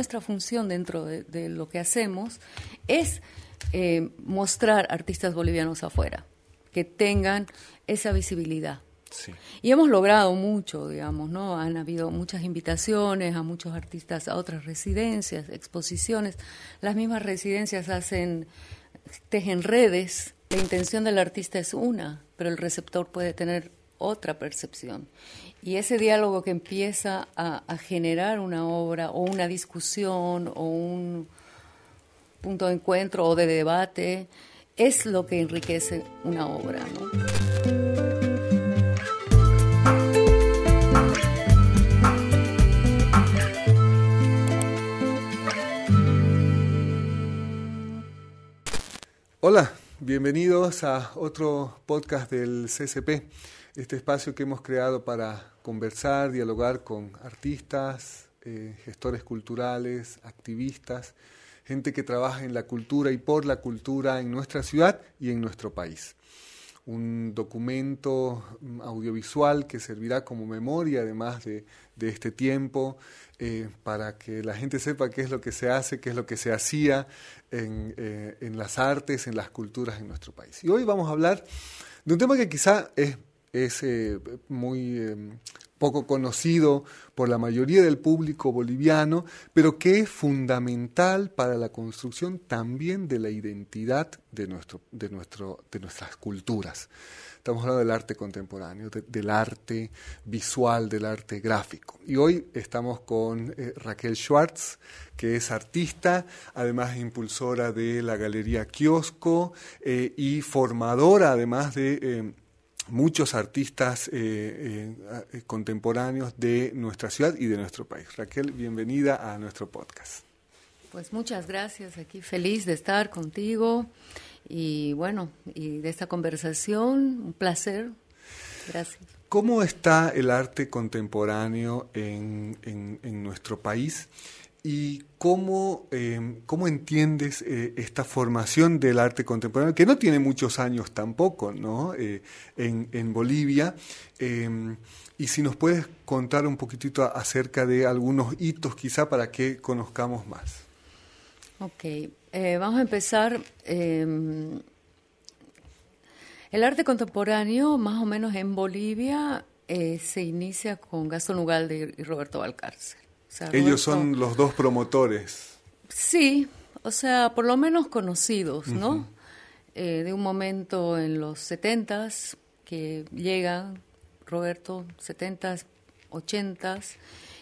nuestra función dentro de, lo que hacemos es eh, mostrar artistas bolivianos afuera, que tengan esa visibilidad. Y hemos logrado mucho, digamos, ¿no? Han habido muchas invitaciones a muchos artistas a otras residencias, exposiciones. Las mismas residencias hacen, tejen redes. La intención del artista es una, pero el receptor puede tener otra percepción. Y ese diálogo que empieza a, generar una obra o una discusión o un punto de encuentro o de debate es lo que enriquece una obra. Hola, bienvenidos a otro podcast del CCP este espacio que hemos creado para conversar, dialogar con artistas, eh, gestores culturales, activistas, gente que trabaja en la cultura y por la cultura en nuestra ciudad y en nuestro país. Un documento mm, audiovisual que servirá como memoria además de, de este tiempo eh, para que la gente sepa qué es lo que se hace, qué es lo que se hacía en, eh, en las artes, en las culturas en nuestro país. Y hoy vamos a hablar de un tema que quizá es es eh, muy em, poco conocido por la mayoría del público boliviano, pero que es fundamental para la construcción también de la identidad de, nuestro, de, nuestro, de nuestras culturas. Estamos hablando del arte contemporáneo, del arte visual, del arte gráfico. Y hoy estamos con eh, Raquel Schwartz, que es artista, además impulsora de la Galería Kiosco eh, y formadora además de em, muchos artistas eh, eh, contemporáneos de nuestra ciudad y de nuestro país. Raquel, bienvenida a nuestro podcast. Pues muchas gracias, aquí feliz de estar contigo y bueno, y de esta conversación, un placer. Gracias. ¿Cómo está el arte contemporáneo en, en nuestro país? y cómo, em, entiendes eh, esta formación del arte contemporáneo, que no tiene muchos años tampoco, ¿no? Eh, en, en, Bolivia. Em, y si nos puedes contar un poquitito acerca de algunos hitos, quizá, para que conozcamos más. Ok, eh, vamos a empezar. Em, el arte contemporáneo, más o menos en Bolivia, se inicia con Gastón Ugalde y Roberto Valcárcel. Ellos son los dos promotores. Sí, o sea, por lo menos conocidos, ¿no? Eh, de un momento en los setentas, que llega Roberto, setentas, ochentas,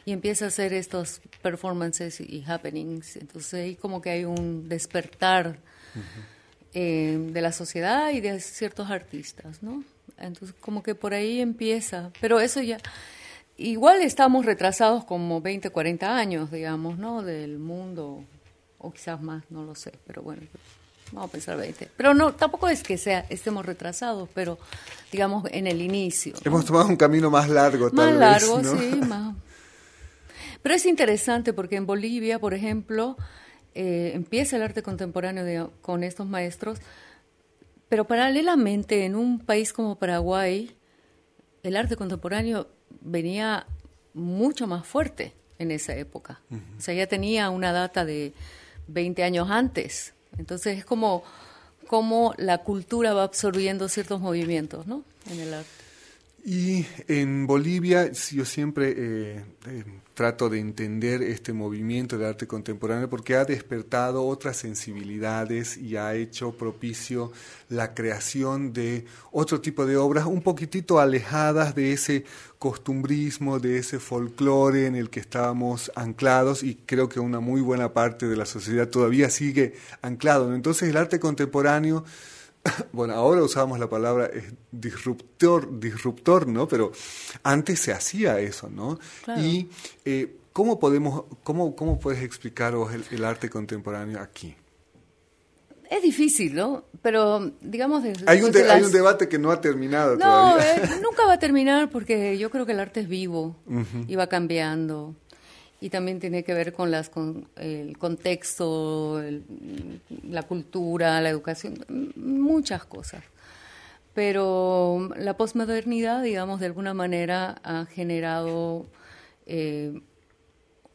y empieza a hacer estos performances y happenings. Entonces ahí como que hay un despertar eh, de la sociedad y de ciertos artistas, ¿no? Entonces como que por ahí empieza, pero eso ya igual estamos retrasados como 20, 40 años, digamos, ¿no? Del mundo, o quizás más, no lo sé, pero bueno, vamos a pensar 20. Pero no, tampoco es que sea, estemos retrasados, pero digamos en el inicio. Hemos tomado un camino más largo, tal vez. Más largo, sí, más. Pero es interesante porque en Bolivia, por ejemplo, eh, empieza el arte contemporáneo con estos maestros, pero paralelamente en un país como Paraguay, el arte contemporáneo venía mucho más fuerte en esa época. O sea, ya tenía una data de 20 años antes. Entonces es como, la cultura va absorbiendo ciertos movimientos ¿no? en el arte. Y en Bolivia, yo siempre eh, eh, trato de entender este movimiento de arte contemporáneo porque ha despertado otras sensibilidades y ha hecho propicio la creación de otro tipo de obras un poquitito alejadas de ese costumbrismo, de ese folclore en el que estábamos anclados y creo que una muy buena parte de la sociedad todavía sigue anclado. Entonces el arte contemporáneo bueno, ahora usamos la palabra eh, disruptor, disruptor, ¿no? Pero antes se hacía eso, ¿no? Y eh, ¿cómo, podemos, cómo, ¿cómo puedes explicaros el, el arte contemporáneo aquí? Es difícil, ¿no? Pero digamos... hay, un debate que no ha terminado. No, eh, nunca va a terminar porque yo creo que el arte es vivo y va cambiando y también tiene que ver con las el contexto, la cultura, la educación, muchas cosas. Pero la posmodernidad, digamos, de alguna manera ha generado eh,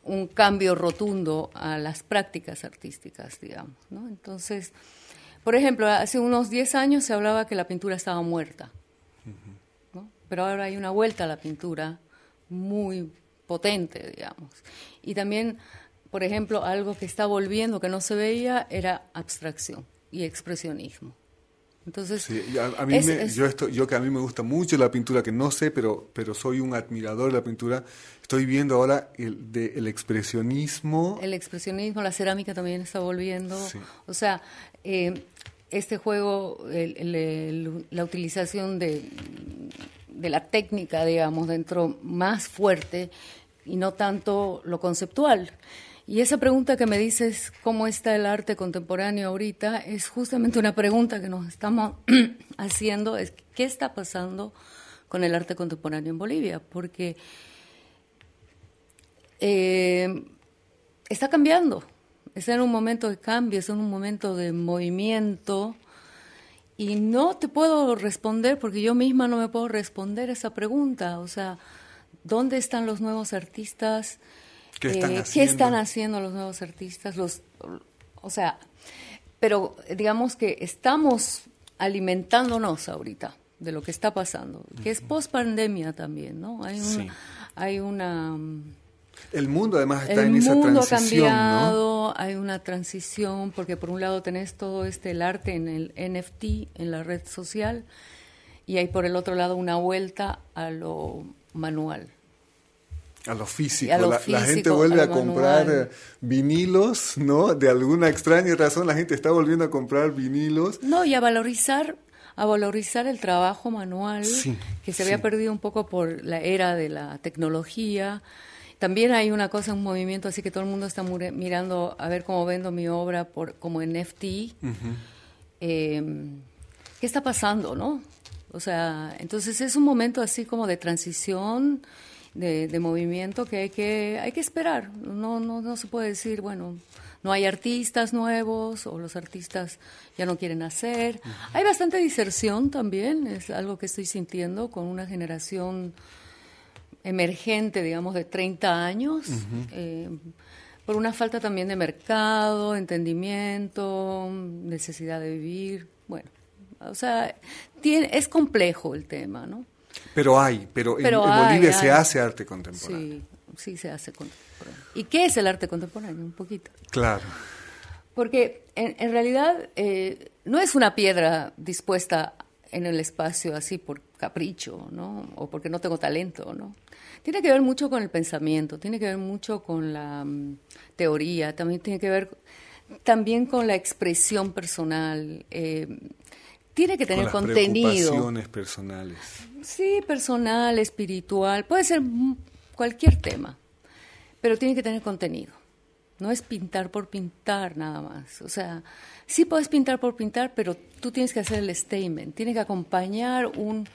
un cambio rotundo a las prácticas artísticas, digamos. Entonces, por ejemplo, hace unos 10 años se hablaba que la pintura estaba muerta, pero ahora hay una vuelta a la pintura muy potente, digamos. Y también, por ejemplo, algo que está volviendo, que no se veía, era abstracción y expresionismo. Entonces, sí, a, mí me, yo, yo que a mí me gusta mucho la pintura, que no sé, pero, pero soy un admirador de la pintura, estoy viendo ahora el, expresionismo. El expresionismo, la cerámica también está volviendo. O sea, eh, este juego, la utilización de, de la técnica, digamos, dentro más fuerte y no tanto lo conceptual. Y esa pregunta que me dices, ¿cómo está el arte contemporáneo ahorita? Es justamente una pregunta que nos estamos haciendo, es ¿qué está pasando con el arte contemporáneo en Bolivia? Porque eh, está cambiando, está en un momento de cambio, es en un momento de movimiento. Y no te puedo responder porque yo misma no me puedo responder esa pregunta. O sea, dónde están los nuevos artistas, ¿Qué eh, están, haciendo los nuevos artistas, los, o sea, pero digamos que estamos alimentándonos ahorita de lo que está pasando, que es post pandemia también, ¿no? Hay una, hay una el mundo además está en esa mundo Ha cambiado, hay una transición, porque por un lado tenés todo este el arte en el NFT, en la red social, y hay por el otro lado una vuelta a lo manual. A lo físico. la, gente vuelve a, comprar eh, vinilos, ¿no? De alguna extraña razón la gente está volviendo a comprar vinilos. No, y a valorizar a valorizar el trabajo manual que se había perdido un poco por la era de la tecnología. También hay una cosa, un movimiento así que todo el mundo está mirando a ver cómo vendo mi obra por, como NFT. Em, ¿Qué está pasando, no? O sea, entonces es un momento así como de transición, de, movimiento que hay, que hay que esperar. No, no, no se puede decir, bueno, no hay artistas nuevos o los artistas ya no quieren hacer. Hay bastante diserción también, es algo que estoy sintiendo con una generación emergente, digamos, de 30 años, eh, por una falta también de mercado, entendimiento, necesidad de vivir. Bueno, o sea, es complejo el tema, ¿no? Pero hay, pero, en, Bolivia se hace arte contemporáneo. Sí, sí se hace ¿Y qué es el arte contemporáneo? Un poquito. Claro. Porque en, realidad eh, no es una piedra dispuesta en el espacio así por capricho, ¿no? O porque no tengo talento, ¿no? Tiene que ver mucho con el pensamiento, tiene que ver mucho con la mm, teoría, también tiene que ver también con la expresión personal. Eh, tiene que tener contenido. personales. Sí, personal, espiritual, puede ser cualquier tema, pero tiene que tener contenido. No es pintar por pintar nada más. O sea, sí puedes pintar por pintar, pero tú tienes que hacer el statement, tiene que acompañar un...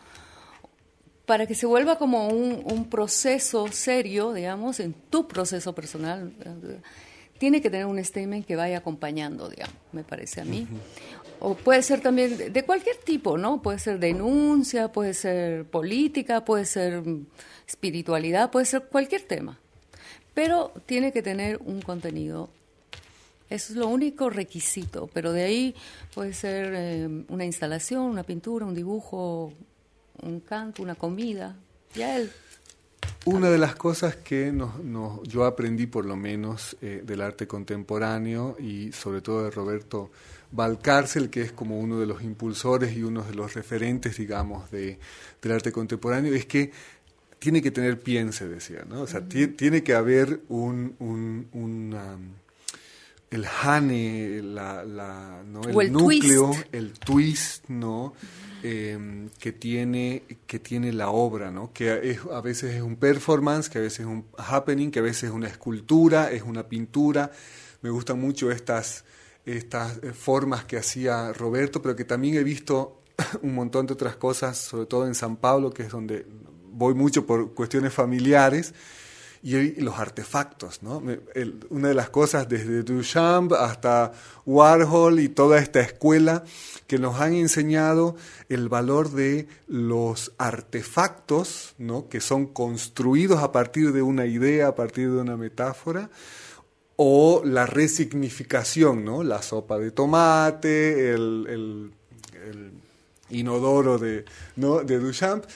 para que se vuelva como un, proceso serio, digamos, en tu proceso personal eh, tiene que tener un statement que vaya acompañando, digamos, me parece a mí o puede ser también de cualquier tipo, ¿no? Puede ser denuncia, puede ser política, puede ser mm, espiritualidad, puede ser cualquier tema. Pero tiene que tener un contenido. Eso es lo único requisito, pero de ahí puede ser eh, una instalación, una pintura, un dibujo, un canto, una comida, ya él. Una de las cosas que nos, yo aprendí por lo menos eh, del arte contemporáneo y sobre todo de Roberto Valcárcel, que es como uno de los impulsores y uno de los referentes, digamos, de, del arte contemporáneo, es que tiene que tener piense, decía, ¿no? O sea, tiene que haber un, un, el hane, el, núcleo, el twist, ¿no? Em, que, tiene, que tiene la obra, ¿no? Que a veces es un performance, que a veces es un happening, que a veces es una escultura, es una pintura. Me gustan mucho estas estas eh, formas que hacía Roberto, pero que también he visto un montón de otras cosas, sobre todo en San Pablo, que es donde voy mucho por cuestiones familiares, y los artefactos. ¿no? una de las cosas, desde Duchamp hasta Warhol y toda esta escuela, que nos han enseñado el valor de los artefactos, ¿no? que son construidos a partir de una idea, a partir de una metáfora, o la resignificación, ¿no? La sopa de tomate, el, inodoro de, Duchamp.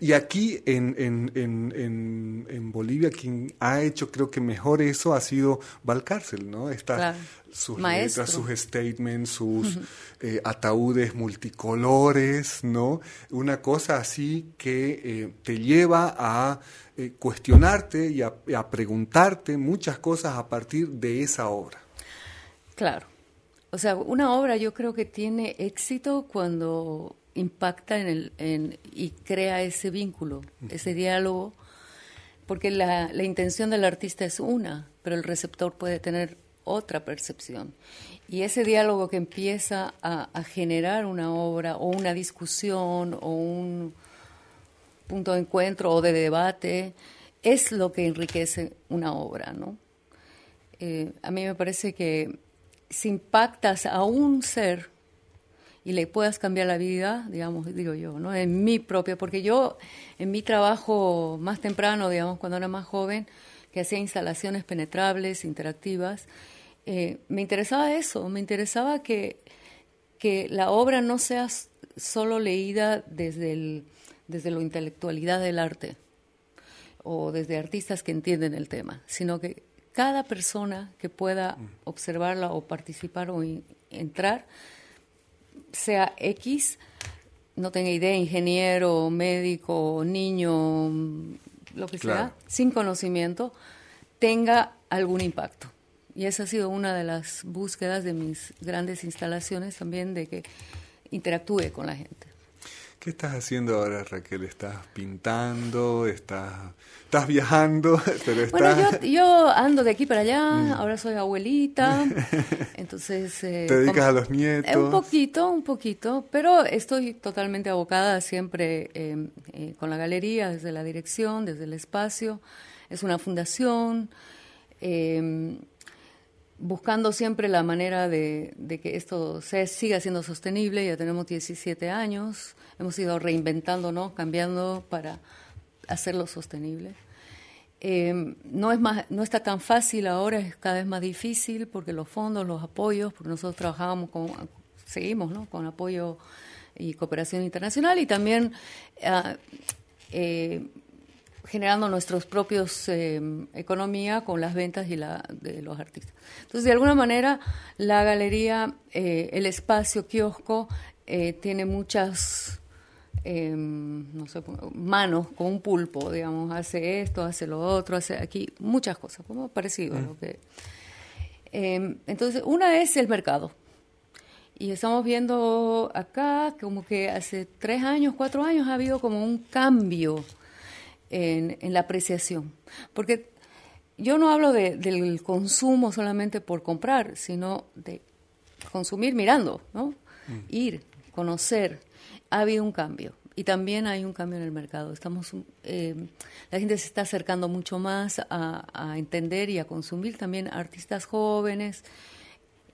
Y aquí en, en, Bolivia quien ha hecho creo que mejor eso ha sido Valcárcel, ¿no? Estas, Sus letras, sus statements, sus eh, ataúdes multicolores, ¿no? Una cosa así que eh, te lleva a eh, cuestionarte y a, preguntarte muchas cosas a partir de esa obra. Claro. O sea, una obra yo creo que tiene éxito cuando impacta en el, y crea ese vínculo, ese diálogo, porque la, la, intención del artista es una, pero el receptor puede tener otra percepción. Y ese diálogo que empieza a generar una obra o una discusión o un, punto de encuentro o de debate, es lo que enriquece una obra, ¿no? Eh, a mí me parece que si impactas a un ser y le puedas cambiar la vida, digamos, digo yo, ¿no? En mi propia, porque yo en mi trabajo más temprano, digamos, cuando era más joven, que hacía instalaciones penetrables, interactivas, eh, me interesaba eso, me interesaba que, que la obra no sea solo leída desde el desde la intelectualidad del arte o desde artistas que entienden el tema, sino que cada persona que pueda observarla o participar o entrar, sea X, no tenga idea, ingeniero, médico, niño, lo que sea, sin conocimiento, tenga algún impacto. Y esa ha sido una de las búsquedas de mis grandes instalaciones también, de que interactúe con la gente. ¿Qué estás haciendo ahora, Raquel? ¿Estás pintando? ¿Estás, estás viajando? Bueno, yo, ando de aquí para allá, mm. ahora soy abuelita, entonces... Eh, ¿Te dedicas a los nietos? Un poquito, un poquito, pero estoy totalmente abocada siempre em, eh, con la galería, desde la dirección, desde el espacio. Es una fundación. Em, buscando siempre la manera de, que esto se, siga siendo sostenible. Ya tenemos 17 años, hemos ido reinventándonos, cambiando para hacerlo sostenible. Eh, no, es más, no está tan fácil ahora, es cada vez más difícil porque los fondos, los apoyos, porque nosotros trabajábamos con, seguimos con apoyo y cooperación internacional y también ah, eh, generando nuestros propios eh, economía con las ventas y la, de los artistas. Entonces, de alguna manera, la galería, eh, el espacio kiosco, eh, tiene muchas em, manos con un pulpo, digamos, hace esto, hace lo otro, hace aquí, muchas cosas, como parecido a lo mm. que... Em, entonces, una es el mercado. Y estamos viendo acá como que hace tres años, cuatro años ha habido como un cambio en, la apreciación. Porque yo no hablo del consumo solamente por comprar, sino de consumir mirando, ¿no? Mm. Ir, conocer. Ha habido un cambio y también hay un cambio en el mercado. Estamos, eh, la gente se está acercando mucho más a, a, entender y a consumir también artistas jóvenes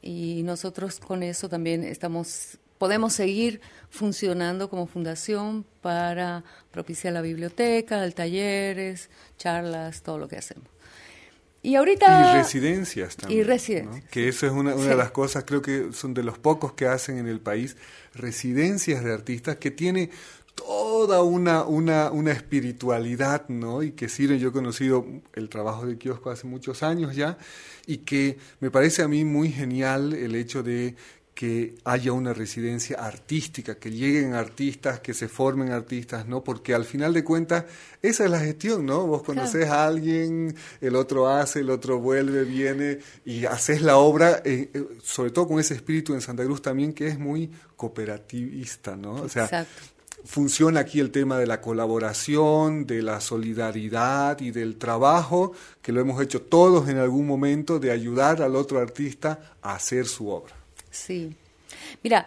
y nosotros con eso también estamos podemos seguir funcionando como fundación para propiciar la biblioteca, talleres, charlas, todo lo que hacemos. Y ahorita... residencias también. Y residencias. Que eso es una, de las cosas, creo que son de los pocos que hacen en el país, residencias de artistas que tiene toda una, una, una espiritualidad, ¿no? Y que sirve, yo he conocido el trabajo de Kiosco hace muchos años ya, y que me parece a mí muy genial el hecho de que haya una residencia artística, que lleguen artistas, que se formen artistas, ¿no? Porque al final de cuentas, esa es la gestión, ¿no? Vos conoces a alguien, el otro hace, el otro vuelve, viene y haces la obra, eh, eh, sobre todo con ese espíritu en Santa Cruz también, que es muy cooperativista, ¿no? O sea, funciona aquí el tema de la colaboración, de la solidaridad y del trabajo, que lo hemos hecho todos en algún momento, de ayudar al otro artista a hacer su obra. Sí. Mira,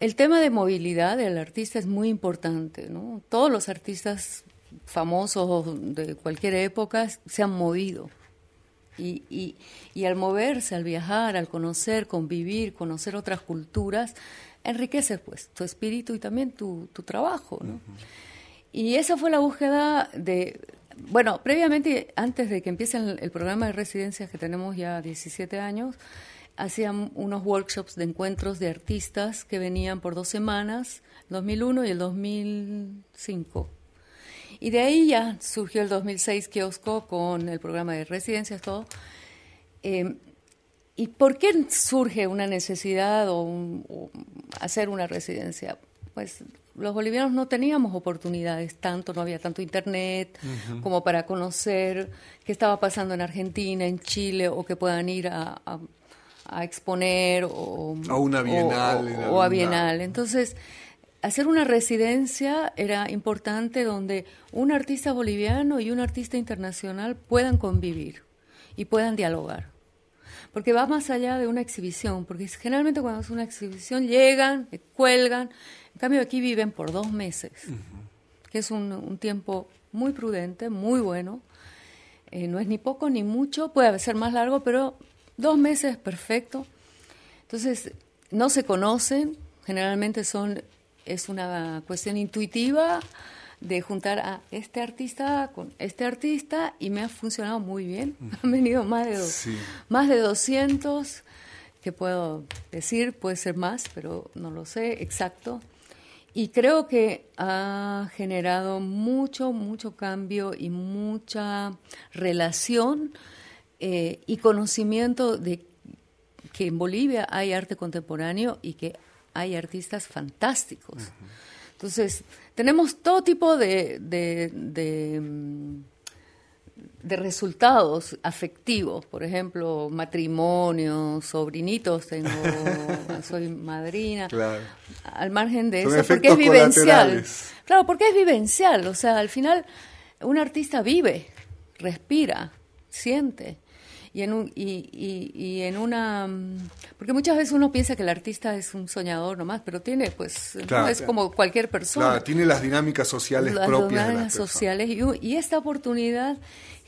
el tema de movilidad del artista es muy importante, ¿no? Todos los artistas famosos de cualquier época se han movido. Y, y, y al moverse, al viajar, al conocer, convivir, conocer otras culturas, enriquece pues tu espíritu y también tu, trabajo, ¿no? Y esa fue la búsqueda de... Bueno, previamente, antes de que empiece el, el programa de residencias que tenemos ya 17 años, hacían unos workshops de encuentros de artistas que venían por dos semanas, 2001 y el 2005. Y de ahí ya surgió el 2006 Kiosco con el programa de residencias, todo. Eh, ¿Y por qué surge una necesidad o, hacer una residencia? Pues los bolivianos no teníamos oportunidades tanto, no había tanto internet como para conocer qué estaba pasando en Argentina, en Chile, o que puedan ir a, a exponer o, una bienal. a bienal. Entonces, hacer una residencia era importante donde un artista boliviano y un artista internacional puedan convivir y puedan dialogar. Porque va más allá de una exhibición, porque generalmente cuando es una exhibición llegan, eh, cuelgan, en cambio aquí viven por dos meses, que es un, tiempo muy prudente, muy bueno, eh, no es ni poco ni mucho, puede ser más largo, pero Dos meses, perfecto. Entonces, no se conocen, generalmente son, es una cuestión intuitiva de juntar a este artista con este artista y me ha funcionado muy bien. Han venido más de, dos, más de 200, que puedo decir, puede ser más, pero no lo sé exacto. Y creo que ha generado mucho, mucho cambio y mucha relación eh, y conocimiento de que en Bolivia hay arte contemporáneo y que hay artistas fantásticos. Entonces, tenemos todo tipo de, mm, de, resultados afectivos, por ejemplo, matrimonio, sobrinitos, tengo, soy madrina, al margen de eso, porque es vivencial. Claro, porque es vivencial, o sea, al final un artista vive, respira, siente y en, un, y, y, en una... Mm, porque muchas veces uno piensa que el artista es un soñador nomás, pero tiene, pues, no es como cualquier persona. Claro, tiene las dinámicas sociales propias. Dinámicas sociales y, esta oportunidad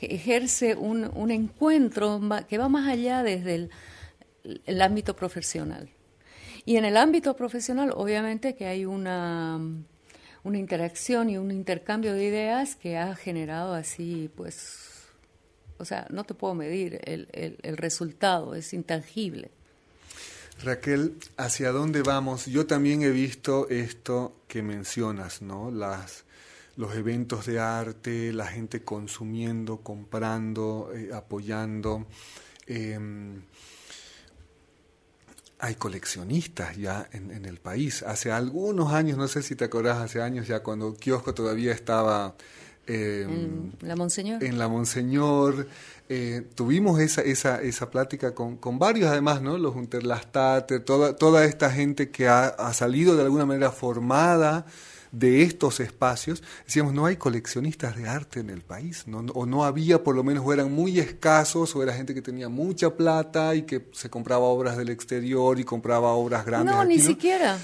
e-, ejerce un, un encuentro que va más allá desde el, el ámbito profesional. Y en el ámbito profesional, obviamente que hay una una interacción y un intercambio de ideas que ha generado así, pues, o sea, no te puedo medir, el, resultado es intangible. Raquel, ¿hacia dónde vamos? Yo también he visto esto que mencionas, ¿no? Las, los eventos de arte, la gente consumiendo, comprando, eh, apoyando. Em, hay coleccionistas ya en, el país. Hace algunos años, no sé si te acordás, hace años ya cuando Kiosco todavía estaba Em, en la Monseñor. En la Monseñor. Eh, tuvimos esa, esa, esa plática con, con, varios, además, ¿no? Los Unterlastate, toda, toda esta gente que ha, salido de alguna manera formada de estos espacios. Decíamos, no hay coleccionistas de arte en el país, no, o no había, por lo menos, o eran muy escasos, o era gente que tenía mucha plata y que se compraba obras del exterior y compraba obras grandes. No, ni siquiera.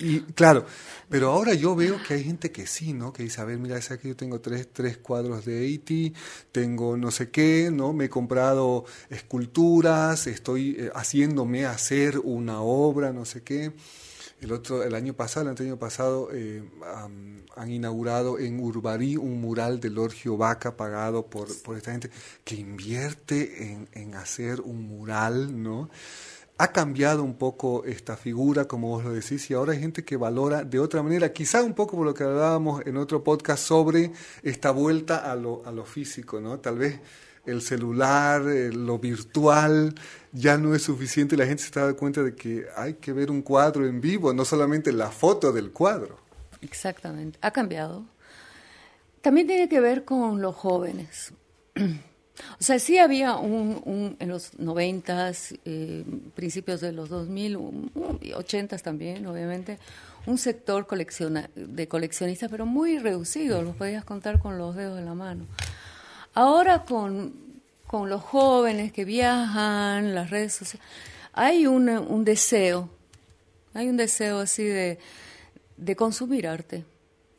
Y claro, pero ahora yo veo que hay gente que sí, ¿no? Que dice, a ver, mira, que yo tengo tres, tres cuadros de Haití, tengo no sé qué, ¿no? Me he comprado esculturas, estoy eh, haciéndome hacer una obra, no sé qué. El otro, el año pasado, el año pasado, eh, han inaugurado en Urbarí un mural de Lorgio Vaca pagado por, por esta gente que invierte en, en hacer un mural, ¿no? ha cambiado un poco esta figura, como vos lo decís, y ahora hay gente que valora de otra manera, quizá un poco por lo que hablábamos en otro podcast sobre esta vuelta a lo, a lo físico, ¿no? Tal vez el celular, eh, lo virtual, ya no es suficiente y la gente se está dando cuenta de que hay que ver un cuadro en vivo, no solamente la foto del cuadro. Exactamente, ha cambiado. También tiene que ver con los jóvenes. O sea, sí había un, en los noventas, eh, principios de los 2000, mil, 80 también, obviamente, un sector de coleccionistas, pero muy reducido, los podías contar con los dedos de la mano. Ahora con, los jóvenes que viajan, las redes sociales, hay un deseo, hay un deseo así de, de consumir arte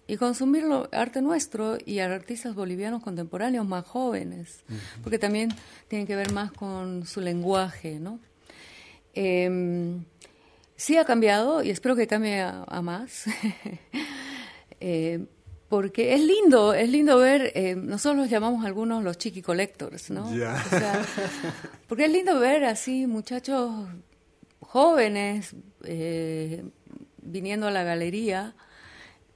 y consumir arte nuestro y artistas bolivianos contemporáneos más jóvenes, porque también tienen que ver más con su lenguaje, ¿no? Em, sí ha cambiado y espero que cambie a, más, eh, porque es lindo, es lindo ver, eh, nosotros los llamamos algunos los chiqui collectors, ¿no? porque es lindo ver así muchachos jóvenes eh, viniendo a la galería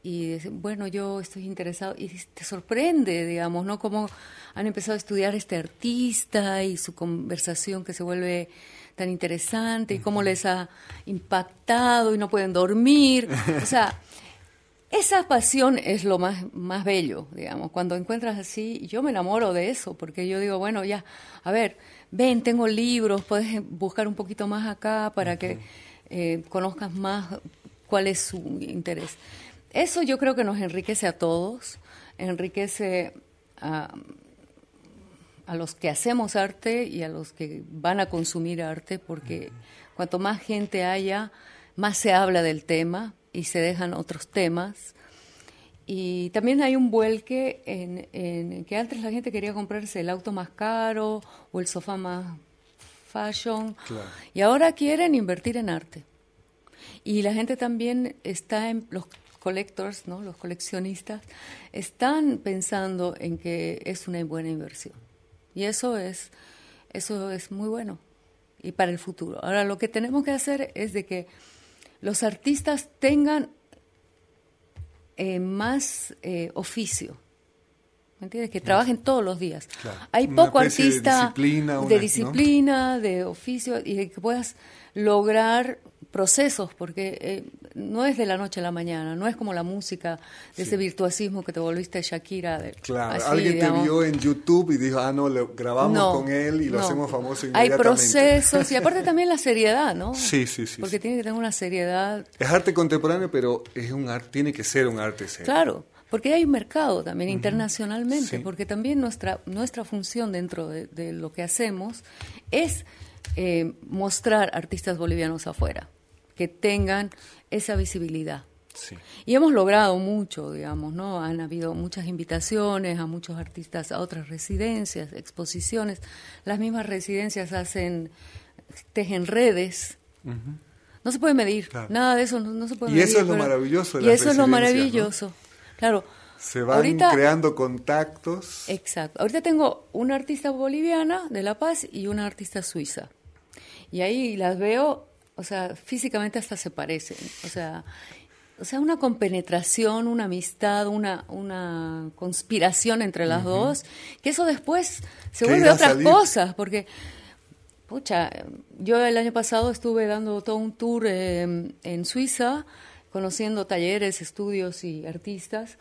y dicen, bueno, yo estoy interesado, y te sorprende, digamos, ¿no? Cómo han empezado a estudiar este artista y su conversación que se vuelve tan interesante y cómo les ha impactado y no pueden dormir. O sea, esa pasión es lo más, más bello, digamos. Cuando encuentras así, yo me enamoro de eso, porque yo digo, bueno, ya, a ver, ven, tengo libros, puedes buscar un poquito más acá para que eh, conozcas más cuál es su interés. Eso yo creo que nos enriquece a todos, enriquece a, los que hacemos arte y a los que van a consumir arte, porque cuanto más gente haya, más se habla del tema y se dejan otros temas. Y también hay un vuelque en, que antes la gente quería comprarse el auto más caro o el sofá más fashion. Y ahora quieren invertir en arte. Y la gente también está en los collectors, ¿no? los coleccionistas, están pensando en que es una buena inversión. Y eso es, eso es muy bueno y para el futuro. Ahora lo que tenemos que hacer es de que los artistas tengan eh, más eh, oficio. ¿Me entiendes? Que trabajen todos los días. Hay poco artista de disciplina, de, de oficio y que puedas lograr procesos, porque eh, no es de la noche a la mañana, no es como la música de ese virtuosismo que te volviste Shakira. claro, alguien te vio en YouTube y dijo, ah, no, grabamos con él y lo hacemos famoso Hay procesos y aparte también la seriedad, ¿no? Sí, sí, sí. Porque tiene que tener una seriedad. Es arte contemporáneo, pero es un arte, tiene que ser un arte serio. Claro, porque hay un mercado también internacionalmente, porque también nuestra, nuestra función dentro de, lo que hacemos es eh, mostrar artistas bolivianos afuera que tengan esa visibilidad. Y hemos logrado mucho, digamos, ¿no? Han habido muchas invitaciones a muchos artistas a otras residencias, exposiciones. Las mismas residencias hacen, tejen redes. No se puede medir, nada de eso no, se puede medir. Y eso es lo maravilloso. y eso es lo maravilloso. Claro. Se van creando contactos. Exacto. Ahorita tengo una artista boliviana de La Paz y una artista suiza. Y ahí las veo o sea, físicamente hasta se parecen, o sea, o sea, una compenetración, una amistad, una, una conspiración entre las dos, que eso después se vuelve otras cosas, porque, pucha, yo el año pasado estuve dando todo un tour em, en Suiza, conociendo talleres, estudios y artistas,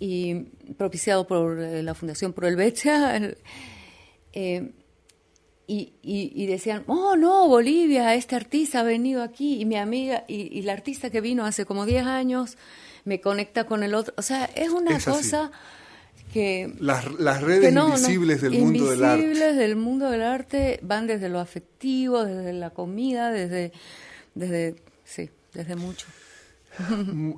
y propiciado por eh, la Fundación Pro eh, y, decían, oh no, Bolivia, este artista ha venido aquí y mi amiga, y, la artista que vino hace como 10 años me conecta con el otro. O sea, es una cosa que... Las, redes invisibles del mundo del arte. Invisibles del mundo del arte van desde lo afectivo, desde la comida, desde... desde sí, desde mucho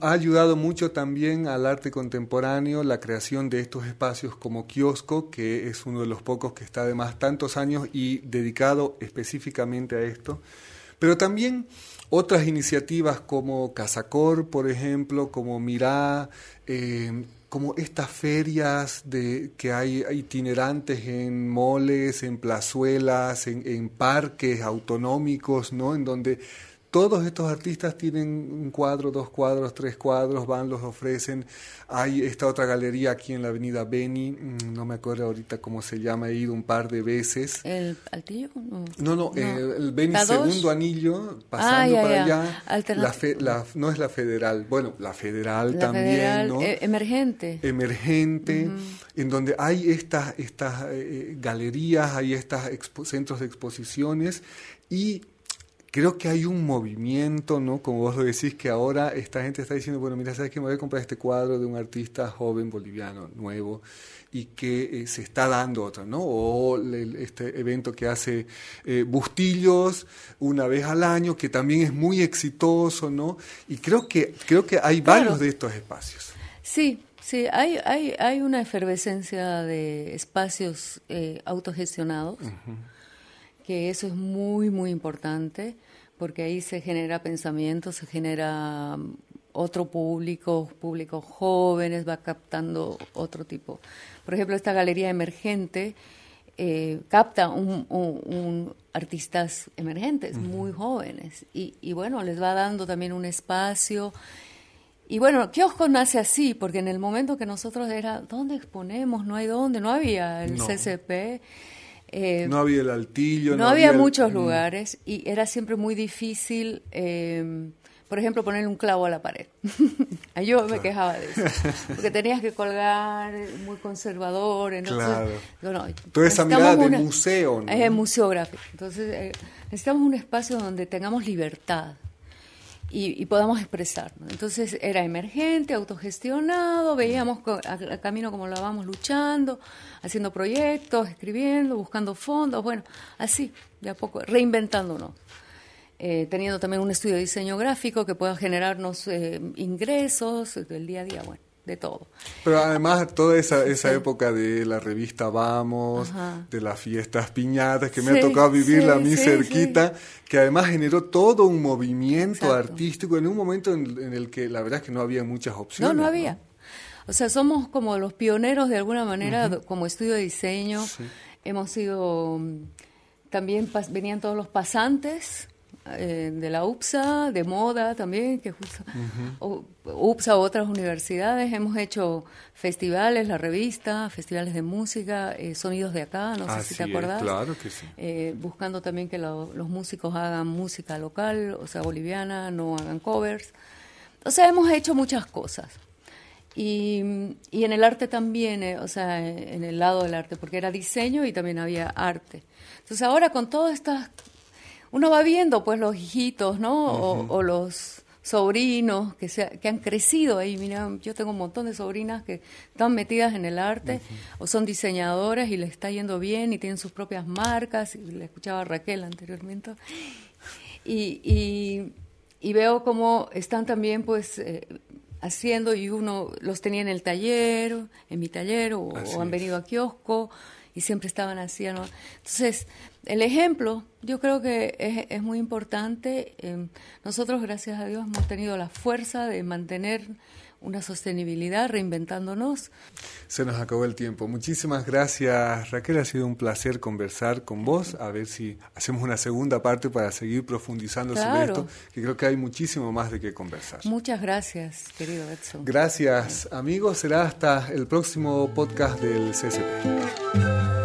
ha ayudado mucho también al arte contemporáneo la creación de estos espacios como Kiosco, que es uno de los pocos que está de más tantos años y dedicado específicamente a esto. Pero también otras iniciativas como Casacor, por ejemplo, como Mirá, eh, como estas ferias de, que hay itinerantes en moles, en plazuelas, en, en, parques autonómicos, ¿no? En donde todos estos artistas tienen un cuadro, dos cuadros, tres cuadros, van, los ofrecen. Hay esta otra galería aquí en la avenida Beni, mm, no me acuerdo ahorita cómo se llama, he ido un par de veces. ¿El Altillo? No, no, eh, el Beni segundo anillo, ah, pasando para allá. no es la federal, bueno, la federal también, eh, emergente. Emergente, en donde hay estas, estas eh, galerías, hay estos centros de exposiciones y creo que hay un movimiento, ¿no? Como vos lo decís, que ahora esta gente está diciendo, bueno, mira, ¿sabes que Me voy a comprar este cuadro de un artista joven boliviano, nuevo, y que eh, se está dando otro, ¿no? O este evento que hace eh, Bustillos una vez al año, que también es muy exitoso, ¿no? Y creo que, creo que hay varios de estos espacios. Sí, Sí, hay, hay, hay una efervescencia de espacios eh, autogestionados que eso es muy, muy importante, porque ahí se genera pensamiento, se genera mm, otro público, públicos jóvenes, va captando otro tipo. Por ejemplo, esta galería emergente eh, capta un, artistas emergentes, muy jóvenes, y, bueno, les va dando también un espacio. Y bueno, kiosco nace así, porque en el momento que nosotros era, ¿dónde exponemos? No hay dónde, no había el CCP. Eh, no había el altillo. No, había, muchos lugares y era siempre muy difícil, em, por ejemplo, ponerle un clavo a la pared. Yo me quejaba de eso, porque tenías que colgar eh, muy conservador. Entonces, claro. Toda esa mirada de museo. Es museográfico. Entonces, eh, necesitamos un espacio donde tengamos libertad y, podamos expresarnos. Entonces era emergente, autogestionado, veíamos el camino como lo vamos luchando, haciendo proyectos, escribiendo, buscando fondos, bueno, así, de a poco, reinventándonos. Eh, teniendo también un estudio de diseño gráfico que pueda generarnos eh, ingresos del día a día, bueno de todo. Pero además toda esa, esa época de la revista Vamos, de las fiestas piñatas, que me ha tocado vivirla a mí cerquita, que además generó todo un movimiento artístico en un momento en, el que la verdad es que no había muchas opciones. No, no había. O sea, somos como los pioneros de alguna manera, como estudio de diseño, hemos sido, mm, también venían todos los pasantes eh, de la UPSA, de moda también, que justo UPSA u otras universidades, hemos hecho festivales, la revista, festivales de música, eh, sonidos de acá, no sé si te acordás. Eh, buscando también que los músicos hagan música local, o sea, boliviana, no hagan covers. O sea, hemos hecho muchas cosas. Y, y en el arte también, o sea, en el lado del arte, porque era diseño y también había arte. Entonces ahora con todas estas uno va viendo pues los hijitos, ¿no? o, los sobrinos que, se, que han crecido ahí. Mira, yo tengo un montón de sobrinas que están metidas en el arte o son diseñadoras y les está yendo bien y tienen sus propias marcas. Y le escuchaba Raquel anteriormente. Y, veo cómo están también pues... Eh, haciendo y uno los tenía en el taller, en mi taller, o, han venido a kiosco y siempre estaban así. Entonces, el ejemplo yo creo que es, muy importante. Eh, nosotros, gracias a Dios, hemos tenido la fuerza de mantener una sostenibilidad reinventándonos. Se nos acabó el tiempo. Muchísimas gracias Raquel, ha sido un placer conversar con vos, a ver si hacemos una segunda parte para seguir profundizando sobre esto, que creo que hay muchísimo más de qué conversar. Muchas gracias, querido Edson. Gracias, amigos, será hasta el próximo podcast del CSP.